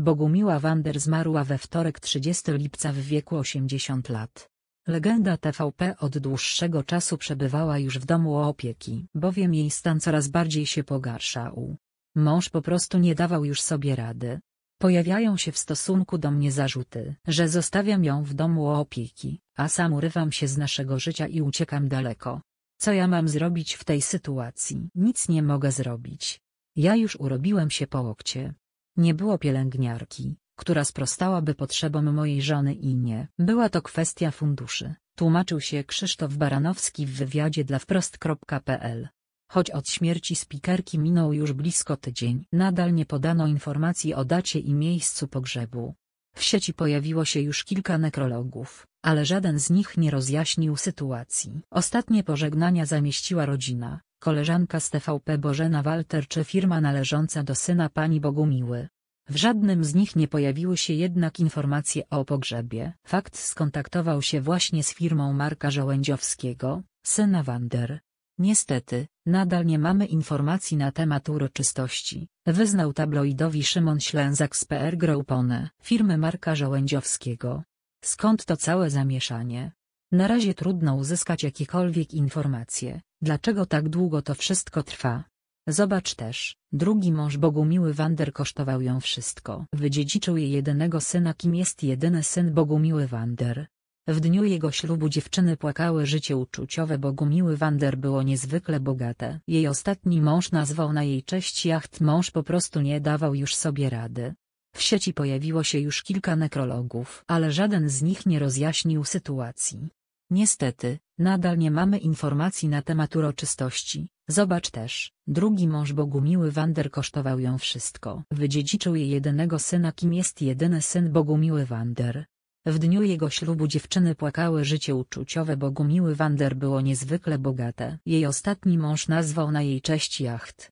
Bogumiła Wander zmarła we wtorek 30 lipca w wieku 80 lat. Legenda TVP od dłuższego czasu przebywała już w domu opieki, bowiem jej stan coraz bardziej się pogarszał. Mąż po prostu nie dawał już sobie rady. Pojawiają się w stosunku do mnie zarzuty, że zostawiam ją w domu opieki, a sam urywam się z naszego życia i uciekam daleko. Co ja mam zrobić w tej sytuacji? Nic nie mogę zrobić. Ja już urobiłem się po łokcie, nie było pielęgniarki, która sprostałaby potrzebom mojej żony i nie. Była to kwestia funduszy, tłumaczył się Krzysztof Baranowski w wywiadzie dla wprost.pl. Choć od śmierci spikerki minął już blisko tydzień, nadal nie podano informacji o dacie i miejscu pogrzebu. W sieci pojawiło się już kilka nekrologów, ale żaden z nich nie rozjaśnił sytuacji. Ostatnie pożegnania zamieściła rodzina, koleżanka z TVP Bożena Walter czy firma należąca do syna pani Bogumiły. W żadnym z nich nie pojawiły się jednak informacje o pogrzebie. Fakt skontaktował się właśnie z firmą Marka Żołędziowskiego, syna Wander. Niestety, nadal nie mamy informacji na temat uroczystości, wyznał tabloidowi Szymon Ślęzak z PR Groupone, firmy Marka Żołędziowskiego. Skąd to całe zamieszanie? Na razie trudno uzyskać jakiekolwiek informacje, dlaczego tak długo to wszystko trwa. Zobacz też, drugi mąż Bogumiły Wander kosztował ją wszystko. Wydziedziczył jej jedynego syna kim jest jedyny syn Bogumiły Wander. W dniu jego ślubu dziewczyny płakały życie uczuciowe Bogumiły Wander było niezwykle bogate. Jej ostatni mąż nazwał na jej cześć jacht mąż po prostu nie dawał już sobie rady. W sieci pojawiło się już kilka nekrologów, ale żaden z nich nie rozjaśnił sytuacji. Niestety, nadal nie mamy informacji na temat uroczystości. Zobacz też, drugi mąż Bogumiły Wander kosztował ją wszystko. Wydziedziczył jej jedynego syna kim jest jedyny syn Bogumiły Wander. W dniu jego ślubu dziewczyny płakały życie uczuciowe Bogumiły Wander było niezwykle bogate. Jej ostatni mąż nazwał na jej cześć jacht,